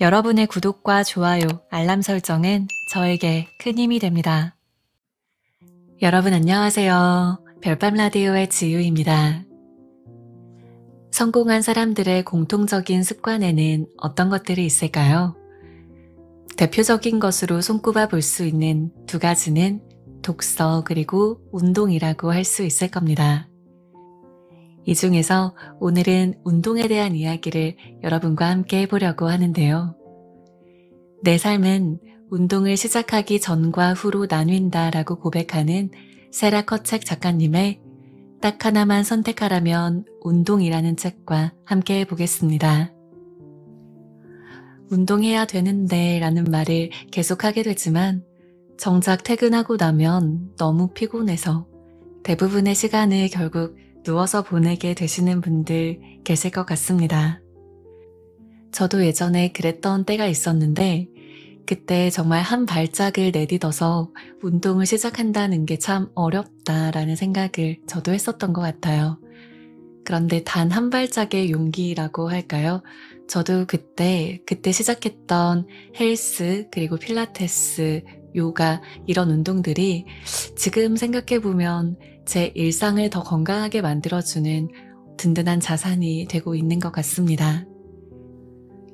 여러분의 구독과 좋아요, 알람 설정은 저에게 큰 힘이 됩니다. 여러분 안녕하세요. 별밤 라디오의 지유입니다. 성공한 사람들의 공통적인 습관에는 어떤 것들이 있을까요? 대표적인 것으로 손꼽아 볼 수 있는 두 가지는 독서 그리고 운동이라고 할 수 있을 겁니다. 이 중에서 오늘은 운동에 대한 이야기를 여러분과 함께 해보려고 하는데요. 내 삶은 운동을 시작하기 전과 후로 나뉜다 라고 고백하는 세라 커책 작가님의 딱 하나만 선택하라면 운동이라는 책과 함께 해보겠습니다. 운동해야 되는데 라는 말을 계속하게 되지만 정작 퇴근하고 나면 너무 피곤해서 대부분의 시간을 결국 누워서 보내게 되시는 분들 계실 것 같습니다. 저도 예전에 그랬던 때가 있었는데, 그때 정말 한 발짝을 내딛어서 운동을 시작한다는 게 참 어렵다라는 생각을 저도 했었던 것 같아요. 그런데 단 한 발짝의 용기라고 할까요? 저도 그때, 그때 시작했던 헬스, 그리고 필라테스, 요가 이런 운동들이 지금 생각해 보면 제 일상을 더 건강하게 만들어주는 든든한 자산이 되고 있는 것 같습니다.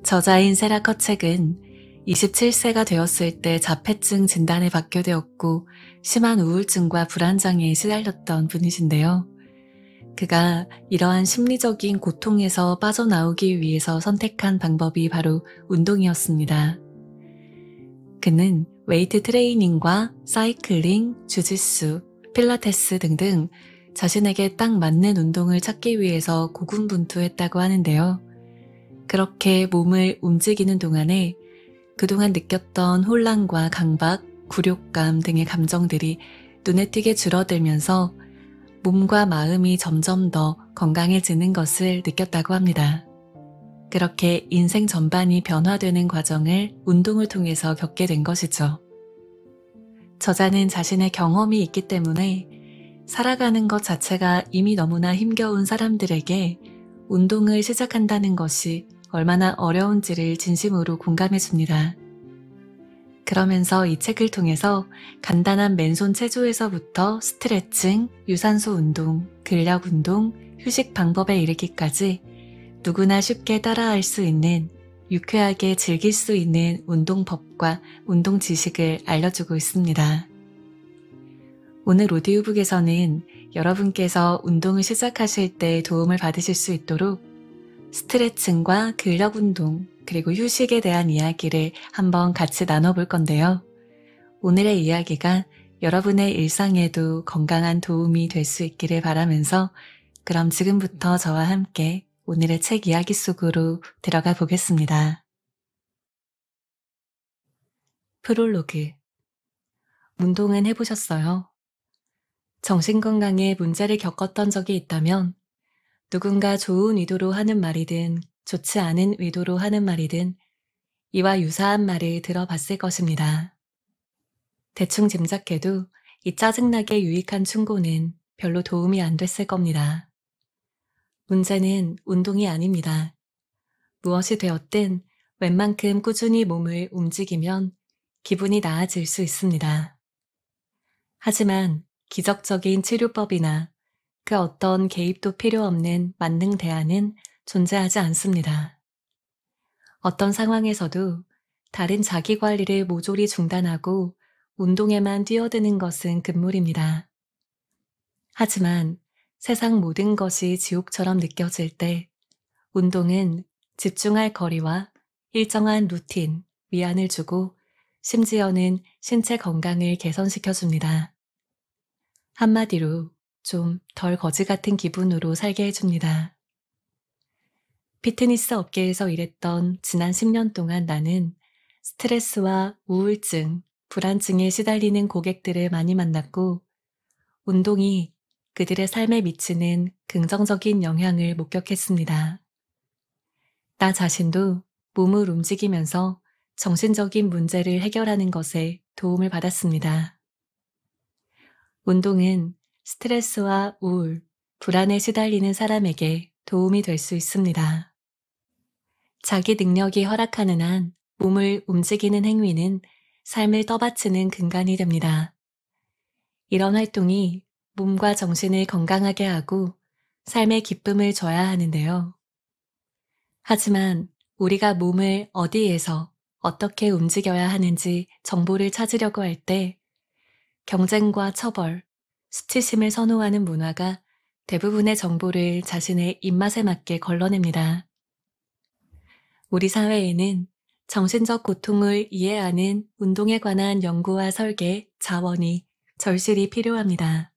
저자인 세라 커책은 27세가 되었을 때 자폐증 진단에 받게 되었고 심한 우울증과 불안장애에 시달렸던 분이신데요. 그가 이러한 심리적인 고통에서 빠져나오기 위해서 선택한 방법이 바로 운동이었습니다. 그는 웨이트 트레이닝과 사이클링, 주짓수, 필라테스 등등 자신에게 딱 맞는 운동을 찾기 위해서 고군분투했다고 하는데요. 그렇게 몸을 움직이는 동안에 그동안 느꼈던 혼란과 강박, 굴욕감 등의 감정들이 눈에 띄게 줄어들면서 몸과 마음이 점점 더 건강해지는 것을 느꼈다고 합니다. 그렇게 인생 전반이 변화되는 과정을 운동을 통해서 겪게 된 것이죠. 저자는 자신의 경험이 있기 때문에 살아가는 것 자체가 이미 너무나 힘겨운 사람들에게 운동을 시작한다는 것이 얼마나 어려운지를 진심으로 공감해 줍니다. 그러면서 이 책을 통해서 간단한 맨손 체조에서부터 스트레칭, 유산소 운동, 근력 운동, 휴식 방법에 이르기까지 누구나 쉽게 따라할 수 있는 유쾌하게 즐길 수 있는 운동법과 운동 지식을 알려주고 있습니다. 오늘 오디오북에서는 여러분께서 운동을 시작하실 때 도움을 받으실 수 있도록 스트레칭과 근력 운동, 그리고 휴식에 대한 이야기를 한번 같이 나눠볼 건데요. 오늘의 이야기가 여러분의 일상에도 건강한 도움이 될 수 있기를 바라면서 그럼 지금부터 저와 함께 오늘의 책 이야기 속으로 들어가 보겠습니다. 프롤로그 운동은 해보셨어요? 정신건강에 문제를 겪었던 적이 있다면 누군가 좋은 의도로 하는 말이든 좋지 않은 의도로 하는 말이든 이와 유사한 말을 들어봤을 것입니다. 대충 짐작해도 이 짜증나게 유익한 충고는 별로 도움이 안 됐을 겁니다. 문제는 운동이 아닙니다. 무엇이 되었든 웬만큼 꾸준히 몸을 움직이면 기분이 나아질 수 있습니다. 하지만 기적적인 치료법이나 그 어떤 개입도 필요 없는 만능 대안은 존재하지 않습니다. 어떤 상황에서도 다른 자기 관리를 모조리 중단하고 운동에만 뛰어드는 것은 금물입니다. 하지만 세상 모든 것이 지옥처럼 느껴질 때 운동은 집중할 거리와 일정한 루틴, 위안을 주고 심지어는 신체 건강을 개선시켜줍니다. 한마디로 좀 덜 거지 같은 기분으로 살게 해줍니다. 피트니스 업계에서 일했던 지난 10년 동안 나는 스트레스와 우울증, 불안증에 시달리는 고객들을 많이 만났고, 운동이 그들의 삶에 미치는 긍정적인 영향을 목격했습니다. 나 자신도 몸을 움직이면서 정신적인 문제를 해결하는 것에 도움을 받았습니다. 운동은 스트레스와 우울, 불안에 시달리는 사람에게 도움이 될 수 있습니다. 자기 능력이 허락하는 한 몸을 움직이는 행위는 삶을 떠받치는 근간이 됩니다. 이런 활동이 몸과 정신을 건강하게 하고 삶의 기쁨을 줘야 하는데요. 하지만 우리가 몸을 어디에서 어떻게 움직여야 하는지 정보를 찾으려고 할 때 경쟁과 처벌, 수치심을 선호하는 문화가 대부분의 정보를 자신의 입맛에 맞게 걸러냅니다. 우리 사회에는 정신적 고통을 이해하는 운동에 관한 연구와 설계, 자원이 절실히 필요합니다.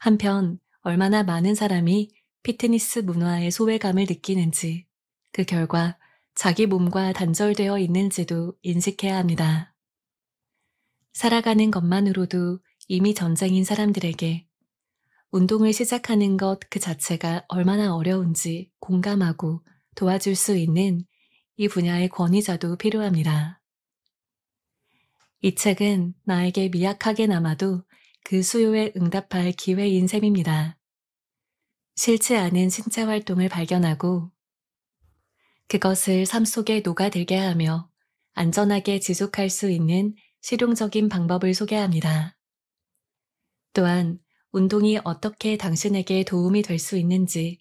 한편 얼마나 많은 사람이 피트니스 문화의 소외감을 느끼는지 그 결과 자기 몸과 단절되어 있는지도 인식해야 합니다. 살아가는 것만으로도 이미 전쟁인 사람들에게 운동을 시작하는 것 그 자체가 얼마나 어려운지 공감하고 도와줄 수 있는 이 분야의 권위자도 필요합니다. 이 책은 나에게 미약하게 남아도 그 수요에 응답할 기회인 셈입니다. 싫지 않은 신체 활동을 발견하고 그것을 삶 속에 녹아들게 하며 안전하게 지속할 수 있는 실용적인 방법을 소개합니다. 또한 운동이 어떻게 당신에게 도움이 될 수 있는지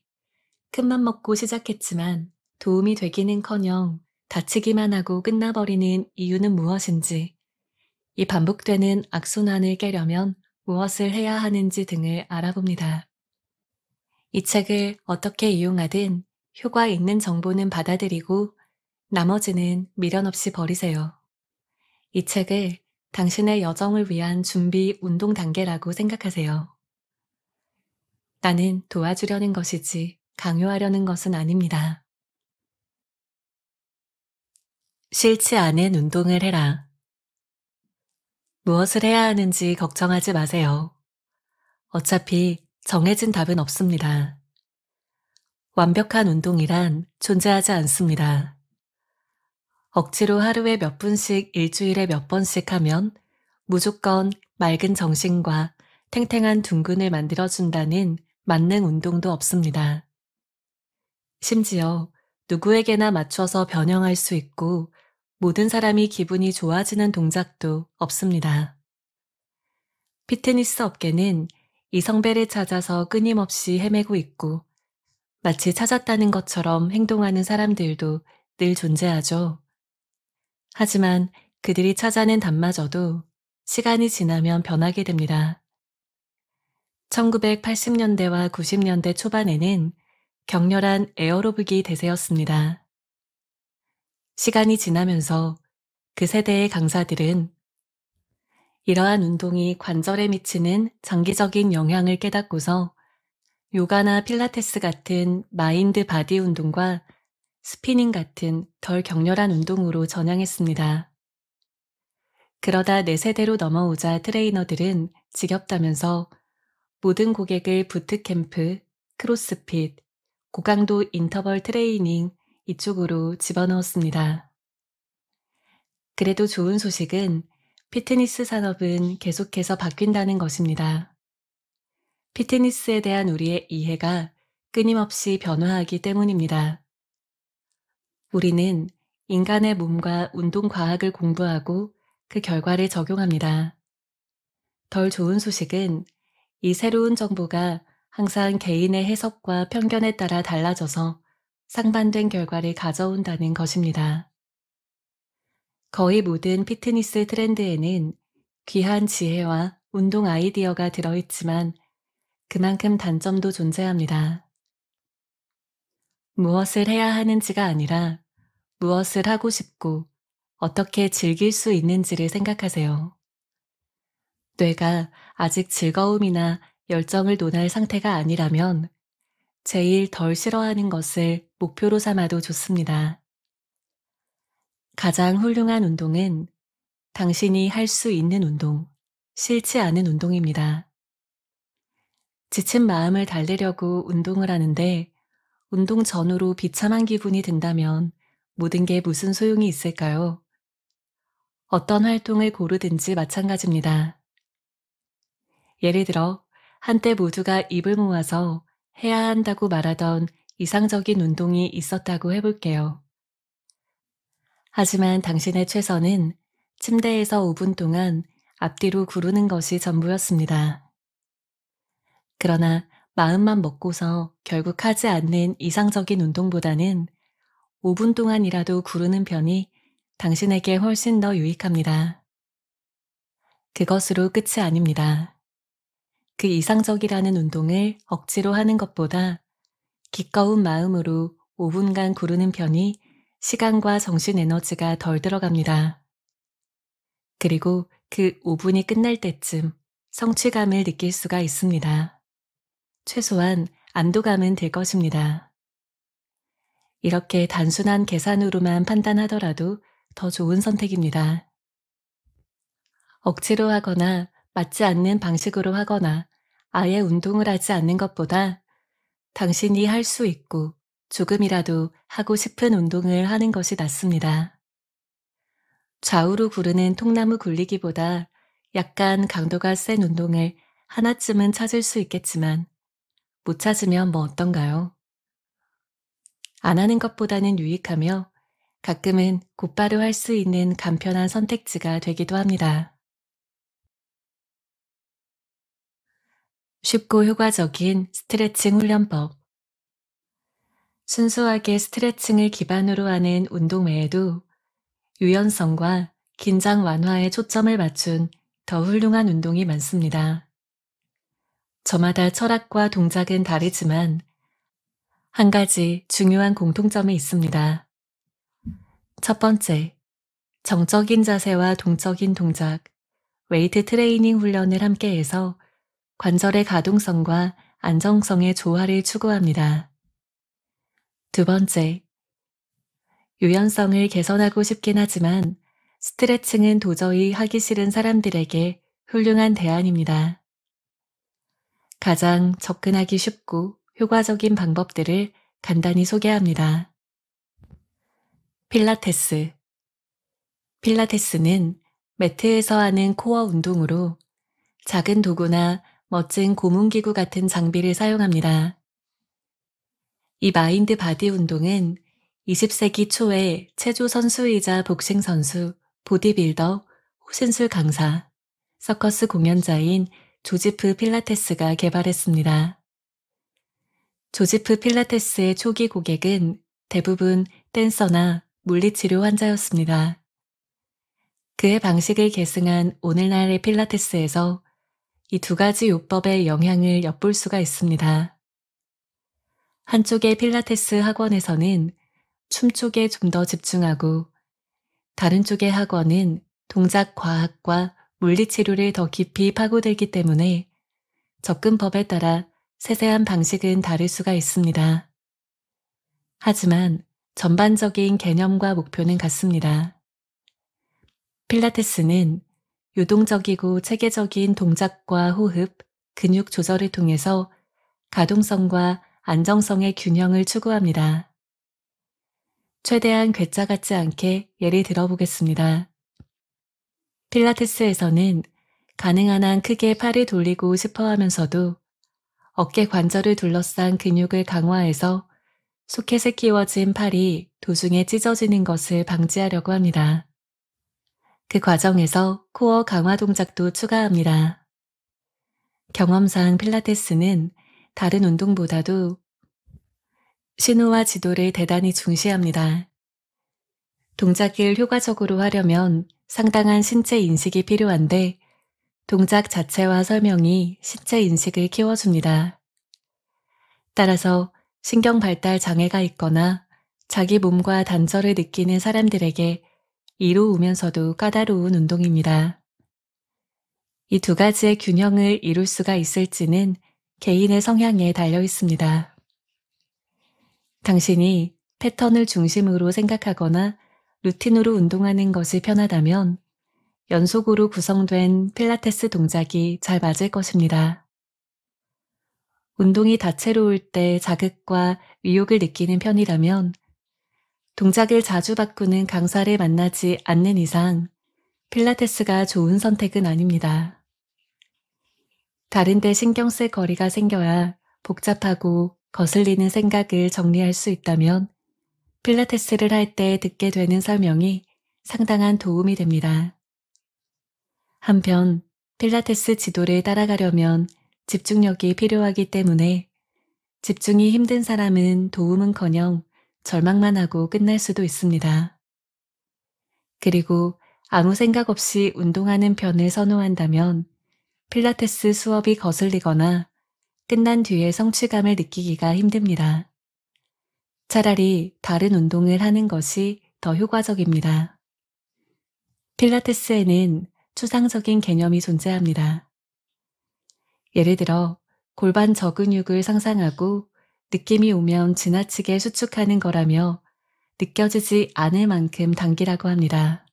큰 맘 먹고 시작했지만 도움이 되기는커녕 다치기만 하고 끝나버리는 이유는 무엇인지 이 반복되는 악순환을 깨려면 무엇을 해야 하는지 등을 알아봅니다. 이 책을 어떻게 이용하든 효과 있는 정보는 받아들이고 나머지는 미련 없이 버리세요. 이 책을 당신의 여정을 위한 준비 운동 단계라고 생각하세요. 나는 도와주려는 것이지 강요하려는 것은 아닙니다. 싫지 않은 운동을 해라. 무엇을 해야 하는지 걱정하지 마세요. 어차피 정해진 답은 없습니다. 완벽한 운동이란 존재하지 않습니다. 억지로 하루에 몇 분씩 일주일에 몇 번씩 하면 무조건 맑은 정신과 탱탱한 둥근을 만들어준다는 만능 운동도 없습니다. 심지어 누구에게나 맞춰서 변형할 수 있고 모든 사람이 기분이 좋아지는 동작도 없습니다. 피트니스 업계는 이성배를 찾아서 끊임없이 헤매고 있고 마치 찾았다는 것처럼 행동하는 사람들도 늘 존재하죠. 하지만 그들이 찾아낸 답마저도 시간이 지나면 변하게 됩니다. 1980년대와 90년대 초반에는 격렬한 에어로빅이 대세였습니다. 시간이 지나면서 그 세대의 강사들은 이러한 운동이 관절에 미치는 장기적인 영향을 깨닫고서 요가나 필라테스 같은 마인드 바디 운동과 스피닝 같은 덜 격렬한 운동으로 전향했습니다. 그러다 내 네 세대로 넘어오자 트레이너들은 지겹다면서 모든 고객을 부트캠프, 크로스핏, 고강도 인터벌 트레이닝, 이쪽으로 집어넣었습니다. 그래도 좋은 소식은 피트니스 산업은 계속해서 바뀐다는 것입니다. 피트니스에 대한 우리의 이해가 끊임없이 변화하기 때문입니다. 우리는 인간의 몸과 운동 과학을 공부하고 그 결과를 적용합니다. 덜 좋은 소식은 이 새로운 정보가 항상 개인의 해석과 편견에 따라 달라져서 상반된 결과를 가져온다는 것입니다. 거의 모든 피트니스 트렌드에는 귀한 지혜와 운동 아이디어가 들어있지만 그만큼 단점도 존재합니다. 무엇을 해야 하는지가 아니라 무엇을 하고 싶고 어떻게 즐길 수 있는지를 생각하세요. 뇌가 아직 즐거움이나 열정을 논할 상태가 아니라면 제일 덜 싫어하는 것을 목표로 삼아도 좋습니다. 가장 훌륭한 운동은 당신이 할 수 있는 운동, 싫지 않은 운동입니다. 지친 마음을 달래려고 운동을 하는데 운동 전후로 비참한 기분이 든다면 모든 게 무슨 소용이 있을까요? 어떤 활동을 고르든지 마찬가지입니다. 예를 들어, 한때 모두가 입을 모아서 해야 한다고 말하던 이상적인 운동이 있었다고 해볼게요. 하지만 당신의 최선은 침대에서 5분 동안 앞뒤로 구르는 것이 전부였습니다. 그러나 마음만 먹고서 결국 하지 않는 이상적인 운동보다는 5분 동안이라도 구르는 편이 당신에게 훨씬 더 유익합니다. 그것으로 끝이 아닙니다. 그 이상적이라는 운동을 억지로 하는 것보다 기꺼운 마음으로 5분간 구르는 편이 시간과 정신 에너지가 덜 들어갑니다. 그리고 그 5분이 끝날 때쯤 성취감을 느낄 수가 있습니다. 최소한 안도감은 될 것입니다. 이렇게 단순한 계산으로만 판단하더라도 더 좋은 선택입니다. 억지로 하거나 맞지 않는 방식으로 하거나 아예 운동을 하지 않는 것보다 당신이 할 수 있고 조금이라도 하고 싶은 운동을 하는 것이 낫습니다. 좌우로 구르는 통나무 굴리기보다 약간 강도가 센 운동을 하나쯤은 찾을 수 있겠지만 못 찾으면 뭐 어떤가요? 안 하는 것보다는 유익하며 가끔은 곧바로 할 수 있는 간편한 선택지가 되기도 합니다. 쉽고 효과적인 스트레칭 훈련법. 순수하게 스트레칭을 기반으로 하는 운동 외에도 유연성과 긴장 완화에 초점을 맞춘 더 훌륭한 운동이 많습니다. 저마다 철학과 동작은 다르지만 한 가지 중요한 공통점이 있습니다. 첫 번째, 정적인 자세와 동적인 동작, 웨이트 트레이닝 훈련을 함께해서 관절의 가동성과 안정성의 조화를 추구합니다. 두 번째, 유연성을 개선하고 싶긴 하지만 스트레칭은 도저히 하기 싫은 사람들에게 훌륭한 대안입니다. 가장 접근하기 쉽고 효과적인 방법들을 간단히 소개합니다. 필라테스 필라테스는 매트에서 하는 코어 운동으로 작은 도구나 멋진 고문기구 같은 장비를 사용합니다. 이 마인드 바디 운동은 20세기 초에 체조 선수이자 복싱 선수, 보디빌더, 호신술 강사, 서커스 공연자인 조지프 필라테스가 개발했습니다. 조지프 필라테스의 초기 고객은 대부분 댄서나 물리치료 환자였습니다. 그의 방식을 계승한 오늘날의 필라테스에서 이두 가지 요법의 영향을 엿볼 수가 있습니다. 한쪽의 필라테스 학원에서는 춤 쪽에 좀 더 집중하고 다른 쪽의 학원은 동작 과학과 물리치료를 더 깊이 파고들기 때문에 접근법에 따라 세세한 방식은 다를 수가 있습니다. 하지만 전반적인 개념과 목표는 같습니다. 필라테스는 유동적이고 체계적인 동작과 호흡, 근육 조절을 통해서 가동성과 안정성의 균형을 추구합니다. 최대한 괴짜 같지 않게 예를 들어보겠습니다. 필라테스에서는 가능한 한 크게 팔을 돌리고 싶어 하면서도 어깨 관절을 둘러싼 근육을 강화해서 소켓에 키워진 팔이 도중에 찢어지는 것을 방지하려고 합니다. 그 과정에서 코어 강화 동작도 추가합니다. 경험상 필라테스는 다른 운동보다도 신호와 지도를 대단히 중시합니다. 동작을 효과적으로 하려면 상당한 신체 인식이 필요한데 동작 자체와 설명이 신체 인식을 키워줍니다. 따라서 신경 발달 장애가 있거나 자기 몸과 단절을 느끼는 사람들에게 이로우면서도 까다로운 운동입니다. 이 두 가지의 균형을 이룰 수가 있을지는 개인의 성향에 달려 있습니다. 당신이 패턴을 중심으로 생각하거나 루틴으로 운동하는 것이 편하다면 연속으로 구성된 필라테스 동작이 잘 맞을 것입니다. 운동이 다채로울 때 자극과 위욕을 느끼는 편이라면 동작을 자주 바꾸는 강사를 만나지 않는 이상 필라테스가 좋은 선택은 아닙니다. 다른데 신경 쓸 거리가 생겨야 복잡하고 거슬리는 생각을 정리할 수 있다면 필라테스를 할 때 듣게 되는 설명이 상당한 도움이 됩니다. 한편 필라테스 지도를 따라가려면 집중력이 필요하기 때문에 집중이 힘든 사람은 도움은커녕 절망만 하고 끝날 수도 있습니다. 그리고 아무 생각 없이 운동하는 편을 선호한다면 필라테스 수업이 거슬리거나 끝난 뒤에 성취감을 느끼기가 힘듭니다. 차라리 다른 운동을 하는 것이 더 효과적입니다. 필라테스에는 추상적인 개념이 존재합니다. 예를 들어 골반 저근육을 상상하고 느낌이 오면 지나치게 수축하는 거라며 느껴지지 않을 만큼 당기라고 합니다.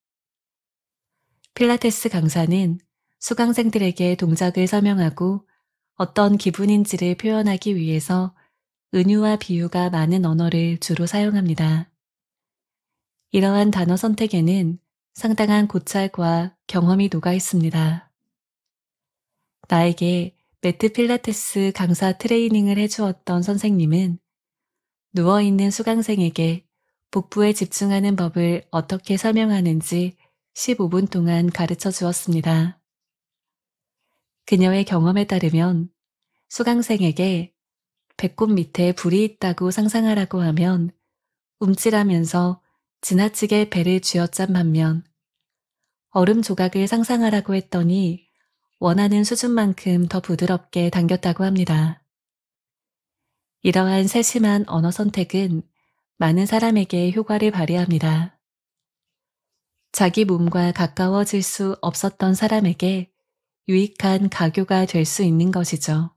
필라테스 강사는 수강생들에게 동작을 설명하고 어떤 기분인지를 표현하기 위해서 은유와 비유가 많은 언어를 주로 사용합니다. 이러한 단어 선택에는 상당한 고찰과 경험이 녹아 있습니다. 나에게 매트 필라테스 강사 트레이닝을 해주었던 선생님은 누워있는 수강생에게 복부에 집중하는 법을 어떻게 설명하는지 15분 동안 가르쳐 주었습니다. 그녀의 경험에 따르면 수강생에게 배꼽 밑에 불이 있다고 상상하라고 하면 움찔하면서 지나치게 배를 쥐어짠 반면 얼음 조각을 상상하라고 했더니 원하는 수준만큼 더 부드럽게 당겼다고 합니다. 이러한 세심한 언어 선택은 많은 사람에게 효과를 발휘합니다. 자기 몸과 가까워질 수 없었던 사람에게 유익한 가교가 될 수 있는 것이죠.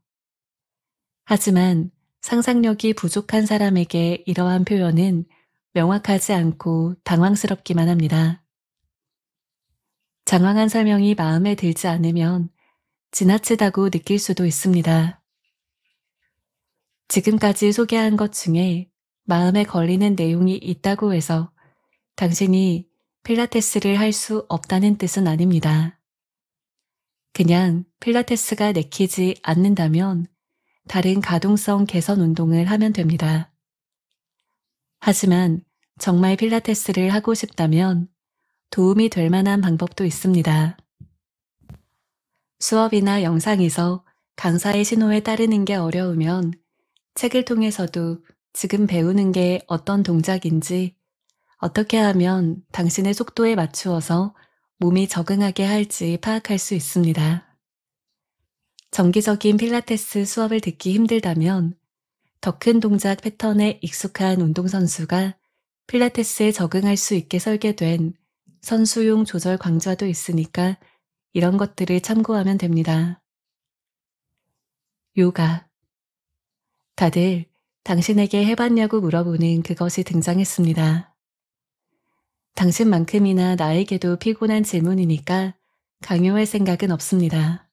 하지만 상상력이 부족한 사람에게 이러한 표현은 명확하지 않고 당황스럽기만 합니다. 장황한 설명이 마음에 들지 않으면 지나치다고 느낄 수도 있습니다. 지금까지 소개한 것 중에 마음에 걸리는 내용이 있다고 해서 당신이 필라테스를 할 수 없다는 뜻은 아닙니다. 그냥 필라테스가 내키지 않는다면 다른 가동성 개선 운동을 하면 됩니다. 하지만 정말 필라테스를 하고 싶다면 도움이 될 만한 방법도 있습니다. 수업이나 영상에서 강사의 신호에 따르는 게 어려우면 책을 통해서도 지금 배우는 게 어떤 동작인지 어떻게 하면 당신의 속도에 맞추어서 몸이 적응하게 할지 파악할 수 있습니다. 정기적인 필라테스 수업을 듣기 힘들다면 더 큰 동작 패턴에 익숙한 운동선수가 필라테스에 적응할 수 있게 설계된 선수용 조절 강좌도 있으니까 이런 것들을 참고하면 됩니다. 요가. 다들 당신에게 해봤냐고 물어보는 그것이 등장했습니다. 당신만큼이나 나에게도 피곤한 질문이니까 강요할 생각은 없습니다.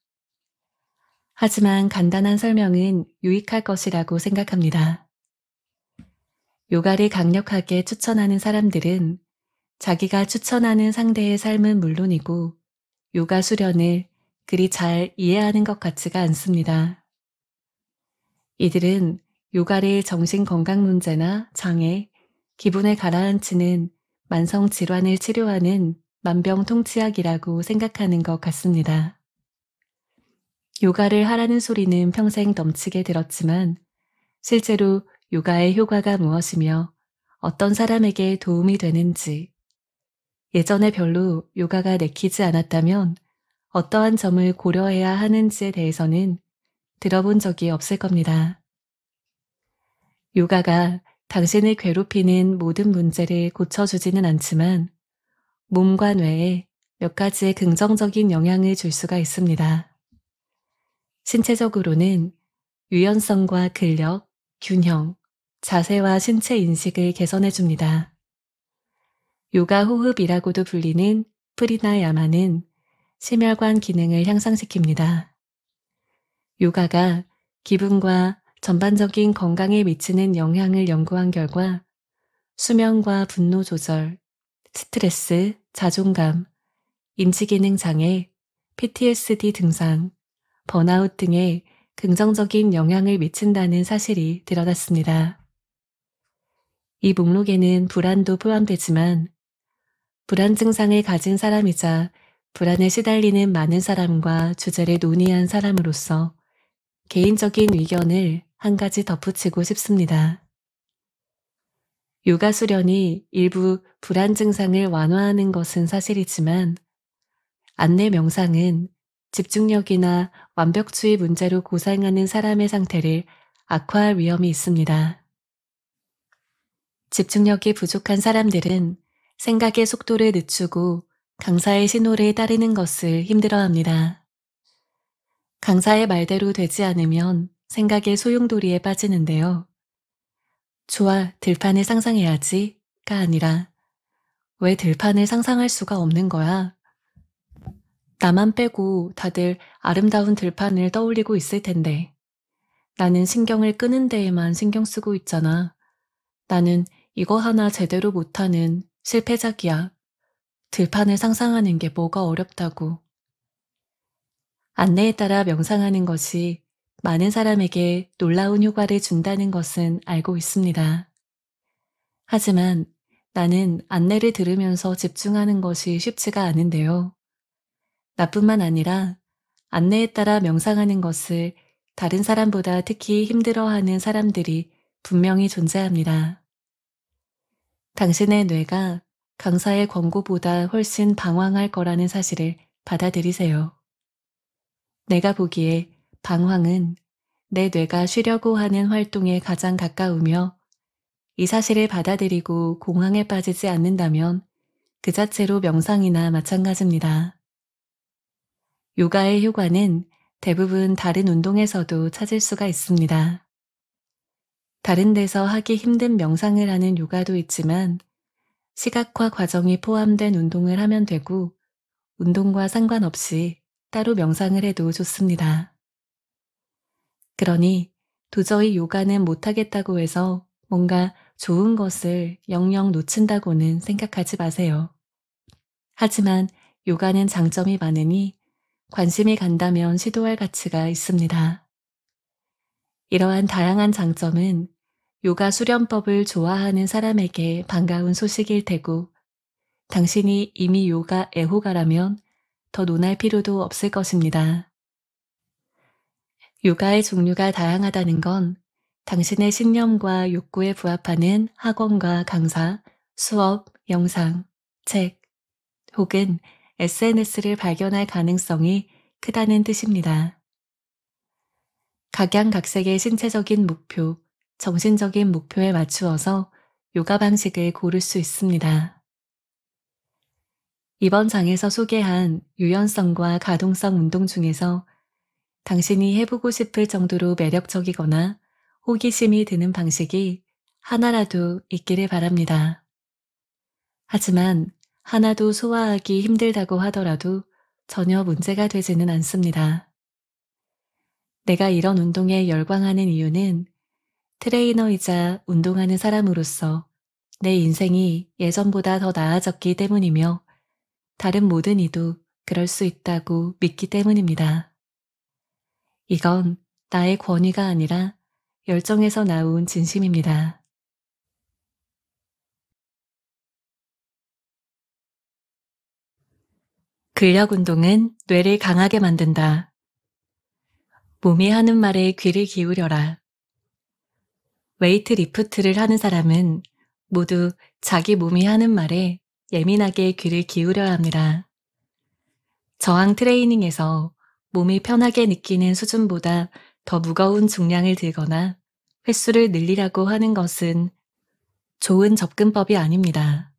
하지만 간단한 설명은 유익할 것이라고 생각합니다. 요가를 강력하게 추천하는 사람들은 자기가 추천하는 상대의 삶은 물론이고 요가 수련을 그리 잘 이해하는 것 같지가 않습니다. 이들은 요가를 정신 건강 문제나 장애, 기분을 가라앉히는 만성 질환을 치료하는 만병통치약이라고 생각하는 것 같습니다. 요가를 하라는 소리는 평생 넘치게 들었지만 실제로 요가의 효과가 무엇이며 어떤 사람에게 도움이 되는지 예전에 별로 요가가 내키지 않았다면 어떠한 점을 고려해야 하는지에 대해서는 들어본 적이 없을 겁니다. 요가가 당신을 괴롭히는 모든 문제를 고쳐주지는 않지만 몸과 뇌에 몇 가지의 긍정적인 영향을 줄 수가 있습니다. 신체적으로는 유연성과 근력, 균형, 자세와 신체 인식을 개선해 줍니다. 요가 호흡이라고도 불리는 프리나야마는 심혈관 기능을 향상시킵니다. 요가가 기분과 전반적인 건강에 미치는 영향을 연구한 결과 수면과 분노 조절, 스트레스, 자존감, 인지기능 장애, PTSD 등상, 번아웃 등에 긍정적인 영향을 미친다는 사실이 드러났습니다. 이 목록에는 불안도 포함되지만 불안 증상을 가진 사람이자 불안에 시달리는 많은 사람과 주제를 논의한 사람으로서 개인적인 의견을 한 가지 덧붙이고 싶습니다. 요가 수련이 일부 불안 증상을 완화하는 것은 사실이지만 안내 명상은 집중력이나 완벽주의 문제로 고생하는 사람의 상태를 악화할 위험이 있습니다. 집중력이 부족한 사람들은 생각의 속도를 늦추고 강사의 신호를 따르는 것을 힘들어합니다. 강사의 말대로 되지 않으면 생각의 소용돌이에 빠지는데요. 좋아, 들판을 상상해야지. 가 아니라, 왜 들판을 상상할 수가 없는 거야? 나만 빼고 다들 아름다운 들판을 떠올리고 있을 텐데. 나는 신경을 끄는 데에만 신경 쓰고 있잖아. 나는 이거 하나 제대로 못하는 실패작이야. 들판을 상상하는 게 뭐가 어렵다고. 안내에 따라 명상하는 것이 많은 사람에게 놀라운 효과를 준다는 것은 알고 있습니다. 하지만 나는 안내를 들으면서 집중하는 것이 쉽지가 않은데요. 나뿐만 아니라 안내에 따라 명상하는 것을 다른 사람보다 특히 힘들어하는 사람들이 분명히 존재합니다. 당신의 뇌가 강사의 권고보다 훨씬 방황할 거라는 사실을 받아들이세요. 내가 보기에 방황은 내 뇌가 쉬려고 하는 활동에 가장 가까우며 이 사실을 받아들이고 공황에 빠지지 않는다면 그 자체로 명상이나 마찬가지입니다. 요가의 효과는 대부분 다른 운동에서도 찾을 수가 있습니다. 다른 데서 하기 힘든 명상을 하는 요가도 있지만 시각화 과정이 포함된 운동을 하면 되고 운동과 상관없이 따로 명상을 해도 좋습니다. 그러니 도저히 요가는 못하겠다고 해서 뭔가 좋은 것을 영영 놓친다고는 생각하지 마세요. 하지만 요가는 장점이 많으니 관심이 간다면 시도할 가치가 있습니다. 이러한 다양한 장점은 요가 수련법을 좋아하는 사람에게 반가운 소식일 테고 당신이 이미 요가 애호가라면 더 논할 필요도 없을 것입니다. 요가의 종류가 다양하다는 건 당신의 신념과 욕구에 부합하는 학원과 강사, 수업, 영상, 책, 혹은 SNS를 발견할 가능성이 크다는 뜻입니다. 각양각색의 신체적인 목표, 정신적인 목표에 맞추어서 요가 방식을 고를 수 있습니다. 이번 장에서 소개한 유연성과 가동성 운동 중에서 당신이 해보고 싶을 정도로 매력적이거나 호기심이 드는 방식이 하나라도 있기를 바랍니다. 하지만 하나도 소화하기 힘들다고 하더라도 전혀 문제가 되지는 않습니다. 내가 이런 운동에 열광하는 이유는 트레이너이자 운동하는 사람으로서 내 인생이 예전보다 더 나아졌기 때문이며 다른 모든 이도 그럴 수 있다고 믿기 때문입니다. 이건 나의 권위가 아니라 열정에서 나온 진심입니다. 근력 운동은 뇌를 강하게 만든다. 몸이 하는 말에 귀를 기울여라. 웨이트 리프트를 하는 사람은 모두 자기 몸이 하는 말에 예민하게 귀를 기울여야 합니다. 저항 트레이닝에서 몸이 편하게 느끼는 수준보다 더 무거운 중량을 들거나 횟수를 늘리라고 하는 것은 좋은 접근법이 아닙니다.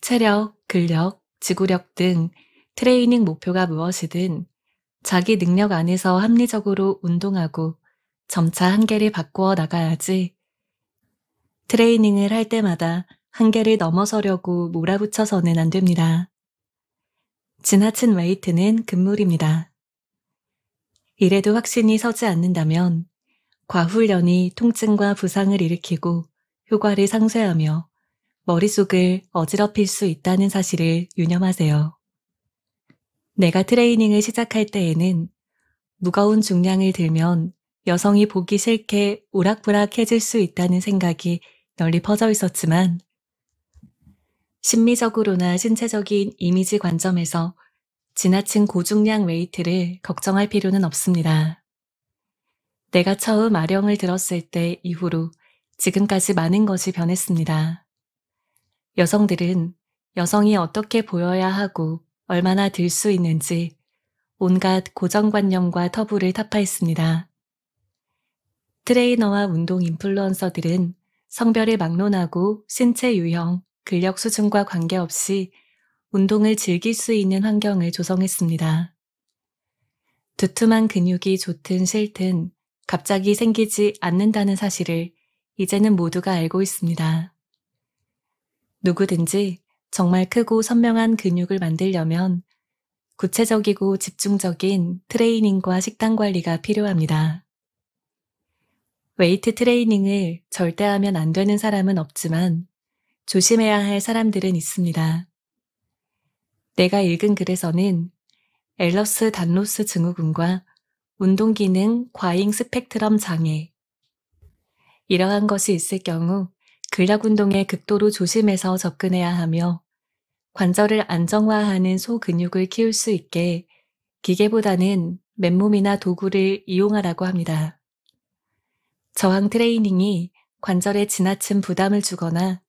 체력, 근력, 지구력 등 트레이닝 목표가 무엇이든 자기 능력 안에서 합리적으로 운동하고 점차 한계를 바꾸어 나가야지. 트레이닝을 할 때마다 한계를 넘어서려고 몰아붙여서는 안 됩니다. 지나친 웨이트는 금물입니다. 이래도 확신이 서지 않는다면 과훈련이 통증과 부상을 일으키고 효과를 상쇄하며 머릿속을 어지럽힐 수 있다는 사실을 유념하세요. 내가 트레이닝을 시작할 때에는 무거운 중량을 들면 여성이 보기 싫게 오락부락해질 수 있다는 생각이 널리 퍼져 있었지만 심리적으로나 신체적인 이미지 관점에서 지나친 고중량 웨이트를 걱정할 필요는 없습니다. 내가 처음 아령을 들었을 때 이후로 지금까지 많은 것이 변했습니다. 여성들은 여성이 어떻게 보여야 하고 얼마나 들 수 있는지 온갖 고정관념과 터부를 타파했습니다. 트레이너와 운동 인플루언서들은 성별을 막론하고 신체 유형, 근력 수준과 관계없이 운동을 즐길 수 있는 환경을 조성했습니다. 두툼한 근육이 좋든 싫든 갑자기 생기지 않는다는 사실을 이제는 모두가 알고 있습니다. 누구든지 정말 크고 선명한 근육을 만들려면 구체적이고 집중적인 트레이닝과 식단 관리가 필요합니다. 웨이트 트레이닝을 절대 하면 안 되는 사람은 없지만 조심해야 할 사람들은 있습니다. 내가 읽은 글에서는 엘러스 단로스 증후군과 운동기능 과잉 스펙트럼 장애 이러한 것이 있을 경우 근력운동에 극도로 조심해서 접근해야 하며 관절을 안정화하는 소근육을 키울 수 있게 기계보다는 맨몸이나 도구를 이용하라고 합니다. 저항 트레이닝이 관절에 지나친 부담을 주거나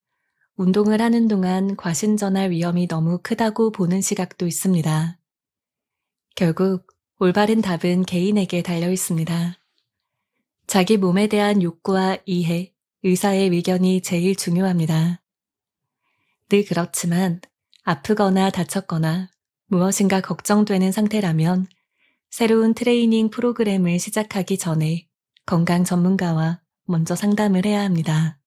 운동을 하는 동안 과신전할 위험이 너무 크다고 보는 시각도 있습니다. 결국 올바른 답은 개인에게 달려 있습니다. 자기 몸에 대한 욕구와 이해, 의사의 의견이 제일 중요합니다. 늘 그렇지만 아프거나 다쳤거나 무엇인가 걱정되는 상태라면 새로운 트레이닝 프로그램을 시작하기 전에 건강 전문가와 먼저 상담을 해야 합니다.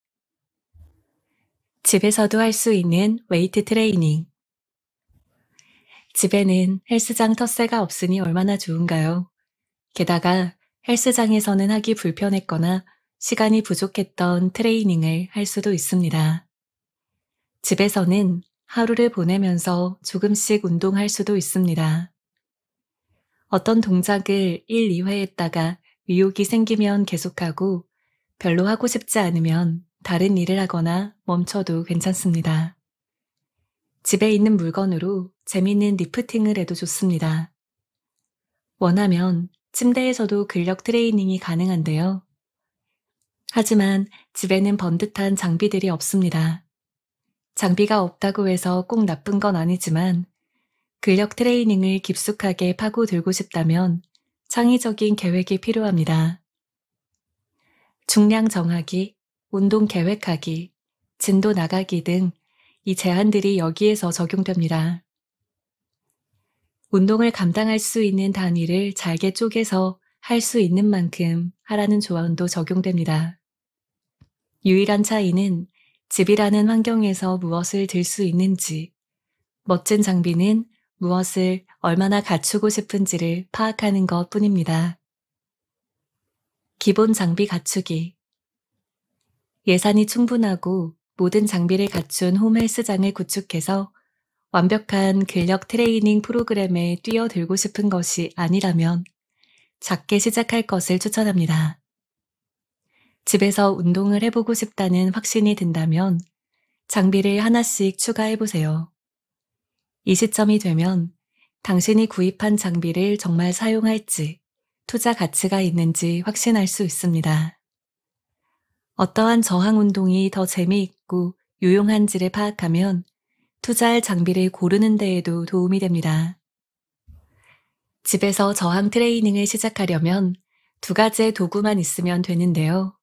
집에서도 할 수 있는 웨이트 트레이닝. 집에는 헬스장 텃세가 없으니 얼마나 좋은가요? 게다가 헬스장에서는 하기 불편했거나 시간이 부족했던 트레이닝을 할 수도 있습니다. 집에서는 하루를 보내면서 조금씩 운동할 수도 있습니다. 어떤 동작을 1, 2회 했다가 의혹이 생기면 계속하고 별로 하고 싶지 않으면 다른 일을 하거나 멈춰도 괜찮습니다. 집에 있는 물건으로 재미있는 리프팅을 해도 좋습니다. 원하면 침대에서도 근력 트레이닝이 가능한데요. 하지만 집에는 번듯한 장비들이 없습니다. 장비가 없다고 해서 꼭 나쁜 건 아니지만 근력 트레이닝을 깊숙하게 파고들고 싶다면 창의적인 계획이 필요합니다. 중량 정하기, 운동 계획하기, 진도 나가기 등 이 제한들이 여기에서 적용됩니다. 운동을 감당할 수 있는 단위를 잘게 쪼개서 할 수 있는 만큼 하라는 조언도 적용됩니다. 유일한 차이는 집이라는 환경에서 무엇을 들 수 있는지, 멋진 장비는 무엇을 얼마나 갖추고 싶은지를 파악하는 것 뿐입니다. 기본 장비 갖추기. 예산이 충분하고 모든 장비를 갖춘 홈 헬스장을 구축해서 완벽한 근력 트레이닝 프로그램에 뛰어들고 싶은 것이 아니라면 작게 시작할 것을 추천합니다. 집에서 운동을 해보고 싶다는 확신이 든다면 장비를 하나씩 추가해보세요. 이 시점이 되면 당신이 구입한 장비를 정말 사용할지 투자 가치가 있는지 확신할 수 있습니다. 어떠한 저항 운동이 더 재미있고 유용한지를 파악하면 투자할 장비를 고르는 데에도 도움이 됩니다. 집에서 저항 트레이닝을 시작하려면 두 가지의 도구만 있으면 되는데요.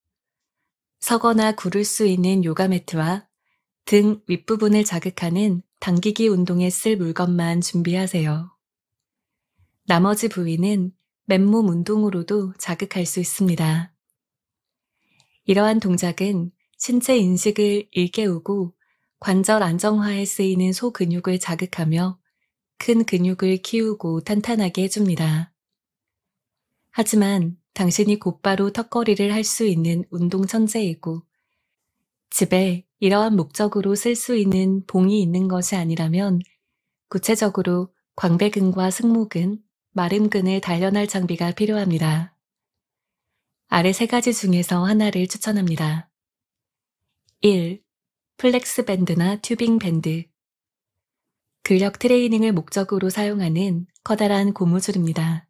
서거나 구를 수 있는 요가 매트와 등 윗부분을 자극하는 당기기 운동에 쓸 물건만 준비하세요. 나머지 부위는 맨몸 운동으로도 자극할 수 있습니다. 이러한 동작은 신체 인식을 일깨우고 관절 안정화에 쓰이는 소근육을 자극하며 큰 근육을 키우고 탄탄하게 해줍니다. 하지만 당신이 곧바로 턱걸이를 할 수 있는 운동 천재이고 집에 이러한 목적으로 쓸 수 있는 봉이 있는 것이 아니라면 구체적으로 광배근과 승모근, 마름근을 단련할 장비가 필요합니다. 아래 세 가지 중에서 하나를 추천합니다. 1. 플렉스 밴드나 튜빙 밴드. 근력 트레이닝을 목적으로 사용하는 커다란 고무줄입니다.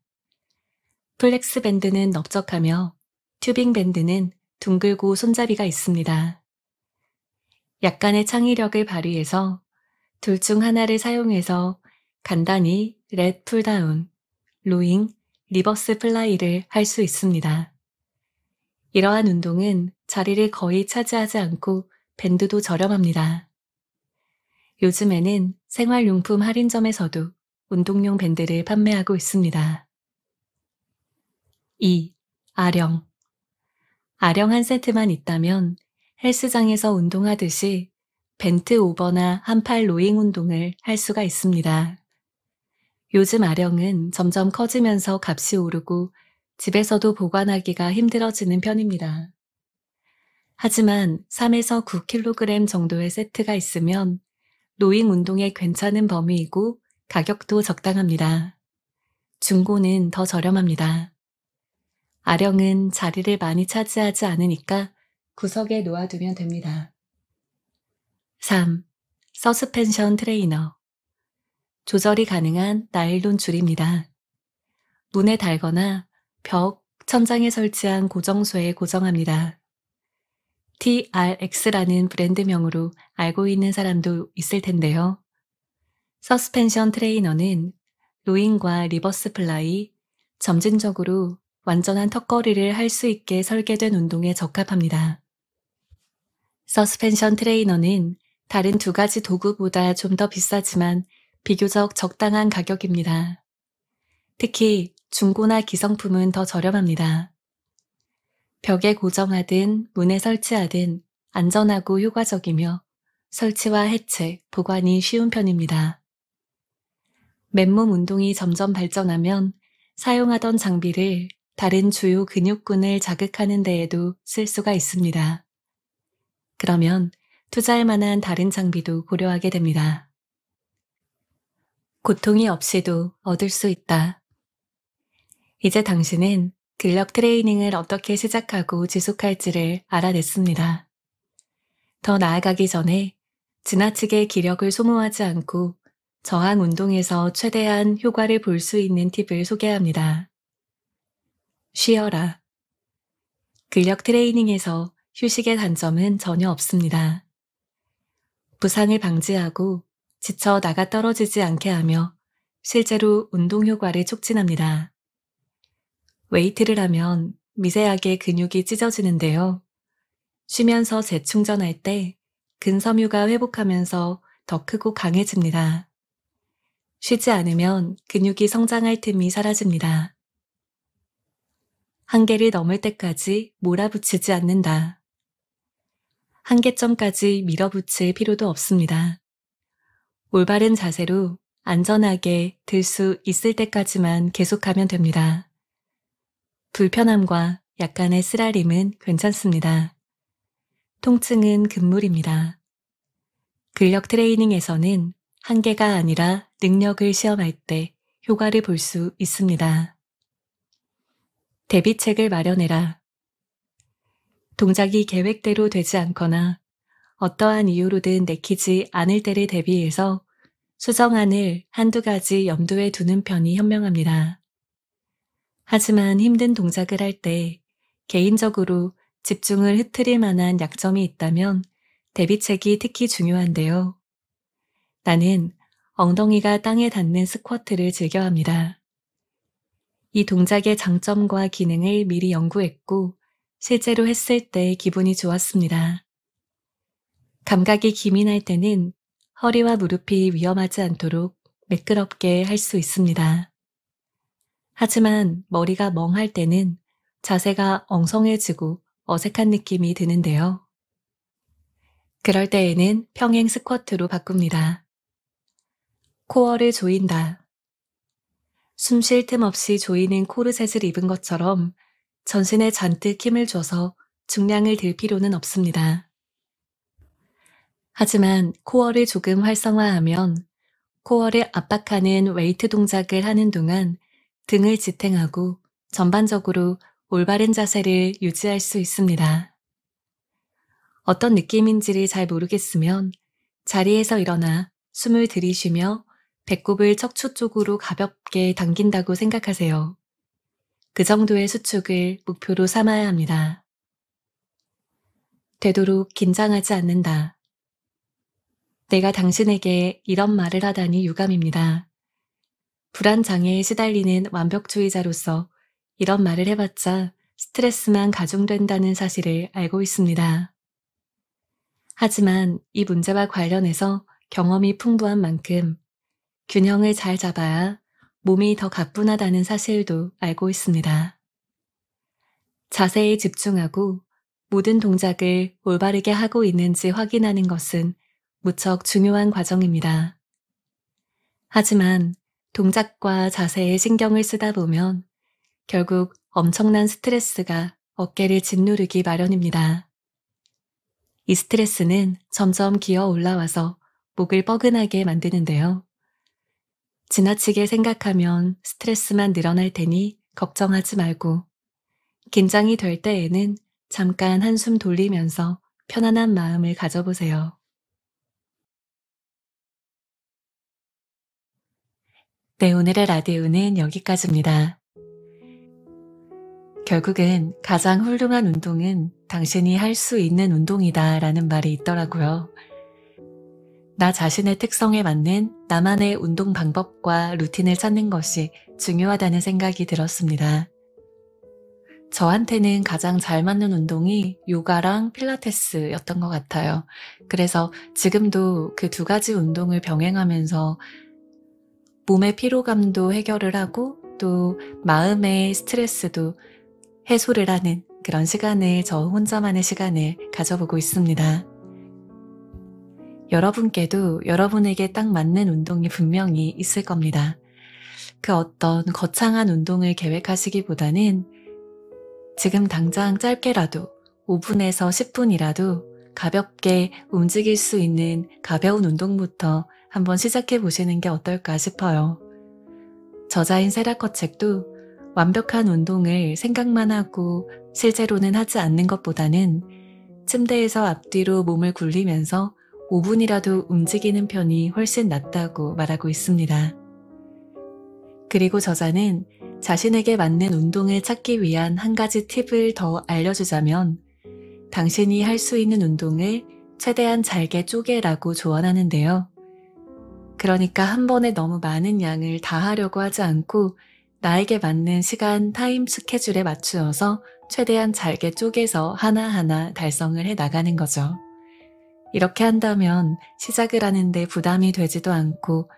플렉스 밴드는 넓적하며 튜빙 밴드는 둥글고 손잡이가 있습니다. 약간의 창의력을 발휘해서 둘 중 하나를 사용해서 간단히 렛 풀다운, 로잉, 리버스 플라이를 할 수 있습니다. 이러한 운동은 자리를 거의 차지하지 않고 밴드도 저렴합니다. 요즘에는 생활용품 할인점에서도 운동용 밴드를 판매하고 있습니다. 2. 아령. 아령 한 세트만 있다면 헬스장에서 운동하듯이 벤트 오버나 한팔 로잉 운동을 할 수가 있습니다. 요즘 아령은 점점 커지면서 값이 오르고 집에서도 보관하기가 힘들어지는 편입니다. 하지만 3에서 9kg 정도의 세트가 있으면 로잉 운동에 괜찮은 범위이고 가격도 적당합니다. 중고는 더 저렴합니다. 아령은 자리를 많이 차지하지 않으니까 구석에 놓아두면 됩니다. 3. 서스펜션 트레이너 조절이 가능한 나일론 줄입니다. 문에 달거나 벽, 천장에 설치한 고정소에 고정합니다. TRX라는 브랜드명으로 알고 있는 사람도 있을 텐데요. 서스펜션 트레이너는 로잉과 리버스 플라이, 점진적으로 완전한 턱걸이를 할 수 있게 설계된 운동에 적합합니다. 서스펜션 트레이너는 다른 두 가지 도구보다 좀 더 비싸지만 비교적 적당한 가격입니다. 특히 중고나 기성품은 더 저렴합니다. 벽에 고정하든 문에 설치하든 안전하고 효과적이며 설치와 해체, 보관이 쉬운 편입니다. 맨몸 운동이 점점 발전하면 사용하던 장비를 다른 주요 근육군을 자극하는 데에도 쓸 수가 있습니다. 그러면 투자할 만한 다른 장비도 고려하게 됩니다. 고통이 없이도 얻을 수 있다. 이제 당신은 근력 트레이닝을 어떻게 시작하고 지속할지를 알아냈습니다. 더 나아가기 전에 지나치게 기력을 소모하지 않고 저항 운동에서 최대한 효과를 볼 수 있는 팁을 소개합니다. 쉬어라. 근력 트레이닝에서 휴식의 단점은 전혀 없습니다. 부상을 방지하고 지쳐 나가 떨어지지 않게 하며 실제로 운동 효과를 촉진합니다. 웨이트를 하면 미세하게 근육이 찢어지는데요. 쉬면서 재충전할 때 근섬유가 회복하면서 더 크고 강해집니다. 쉬지 않으면 근육이 성장할 틈이 사라집니다. 한계를 넘을 때까지 몰아붙이지 않는다. 한계점까지 밀어붙일 필요도 없습니다. 올바른 자세로 안전하게 들 수 있을 때까지만 계속하면 됩니다. 불편함과 약간의 쓰라림은 괜찮습니다. 통증은 금물입니다. 근력 트레이닝에서는 한계가 아니라 능력을 시험할 때 효과를 볼 수 있습니다. 대비책을 마련해라. 동작이 계획대로 되지 않거나 어떠한 이유로든 내키지 않을 때를 대비해서 수정안을 한두 가지 염두에 두는 편이 현명합니다. 하지만 힘든 동작을 할 때 개인적으로 집중을 흐트릴 만한 약점이 있다면 대비책이 특히 중요한데요. 나는 엉덩이가 땅에 닿는 스쿼트를 즐겨합니다. 이 동작의 장점과 기능을 미리 연구했고 실제로 했을 때 기분이 좋았습니다. 감각이 기민할 때는 허리와 무릎이 위험하지 않도록 매끄럽게 할 수 있습니다. 하지만 머리가 멍할 때는 자세가 엉성해지고 어색한 느낌이 드는데요. 그럴 때에는 평행 스쿼트로 바꿉니다. 코어를 조인다. 숨쉴틈 없이 조이는 코르셋을 입은 것처럼 전신에 잔뜩 힘을 줘서 중량을 들 필요는 없습니다. 하지만 코어를 조금 활성화하면 코어를 압박하는 웨이트 동작을 하는 동안 등을 지탱하고 전반적으로 올바른 자세를 유지할 수 있습니다. 어떤 느낌인지를 잘 모르겠으면 자리에서 일어나 숨을 들이쉬며 배꼽을 척추 쪽으로 가볍게 당긴다고 생각하세요. 그 정도의 수축을 목표로 삼아야 합니다. 되도록 긴장하지 않는다. 내가 당신에게 이런 말을 하다니 유감입니다. 불안장애에 시달리는 완벽주의자로서 이런 말을 해봤자 스트레스만 가중된다는 사실을 알고 있습니다. 하지만 이 문제와 관련해서 경험이 풍부한 만큼 균형을 잘 잡아야 몸이 더 가뿐하다는 사실도 알고 있습니다. 자세히 집중하고 모든 동작을 올바르게 하고 있는지 확인하는 것은 무척 중요한 과정입니다. 하지만 동작과 자세에 신경을 쓰다 보면 결국 엄청난 스트레스가 어깨를 짓누르기 마련입니다. 이 스트레스는 점점 기어 올라와서 목을 뻐근하게 만드는데요. 지나치게 생각하면 스트레스만 늘어날 테니 걱정하지 말고 긴장이 될 때에는 잠깐 한숨 돌리면서 편안한 마음을 가져보세요. 네, 오늘의 라디오는 여기까지입니다. 결국은 가장 훌륭한 운동은 당신이 할 수 있는 운동이다 라는 말이 있더라고요. 나 자신의 특성에 맞는 나만의 운동 방법과 루틴을 찾는 것이 중요하다는 생각이 들었습니다. 저한테는 가장 잘 맞는 운동이 요가랑 필라테스였던 것 같아요. 그래서 지금도 그 두 가지 운동을 병행하면서 몸의 피로감도 해결을 하고 또 마음의 스트레스도 해소를 하는 그런 시간을 저 혼자만의 시간을 가져보고 있습니다. 여러분께도 여러분에게 딱 맞는 운동이 분명히 있을 겁니다. 그 어떤 거창한 운동을 계획하시기보다는 지금 당장 짧게라도 5분에서 10분이라도 가볍게 움직일 수 있는 가벼운 운동부터 한번 시작해 보시는 게 어떨까 싶어요. 저자인 세라커 책도 완벽한 운동을 생각만 하고 실제로는 하지 않는 것보다는 침대에서 앞뒤로 몸을 굴리면서 5분이라도 움직이는 편이 훨씬 낫다고 말하고 있습니다. 그리고 저자는 자신에게 맞는 운동을 찾기 위한 한 가지 팁을 더 알려주자면 당신이 할 수 있는 운동을 최대한 잘게 쪼개라고 조언하는데요. 그러니까 한 번에 너무 많은 양을 다 하려고 하지 않고 나에게 맞는 시간 타임 스케줄에 맞추어서 최대한 잘게 쪼개서 하나하나 달성을 해 나가는 거죠. 이렇게 한다면 시작을 하는데 부담이 되지도 않고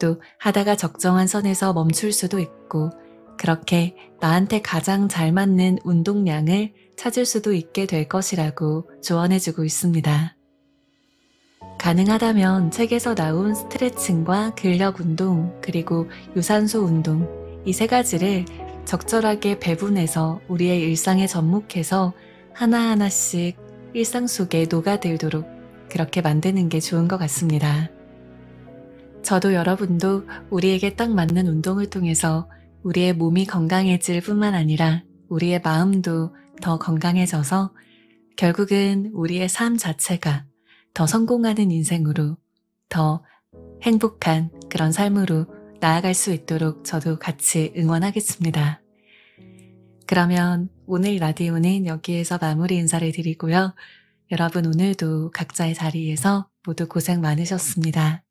또 하다가 적정한 선에서 멈출 수도 있고 그렇게 나한테 가장 잘 맞는 운동량을 찾을 수도 있게 될 것이라고 조언해주고 있습니다. 가능하다면 책에서 나온 스트레칭과 근력 운동, 그리고 유산소 운동, 이 세 가지를 적절하게 배분해서 우리의 일상에 접목해서 하나하나씩 일상 속에 녹아들도록 그렇게 만드는 게 좋은 것 같습니다. 저도 여러분도 우리에게 딱 맞는 운동을 통해서 우리의 몸이 건강해질 뿐만 아니라 우리의 마음도 더 건강해져서 결국은 우리의 삶 자체가 더 성공하는 인생으로 더 행복한 그런 삶으로 나아갈 수 있도록 저도 같이 응원하겠습니다. 그러면 오늘 라디오는 여기에서 마무리 인사를 드리고요. 여러분 오늘도 각자의 자리에서 모두 고생 많으셨습니다.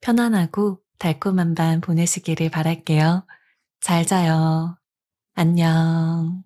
편안하고 달콤한 밤 보내시기를 바랄게요. 잘 자요. 안녕.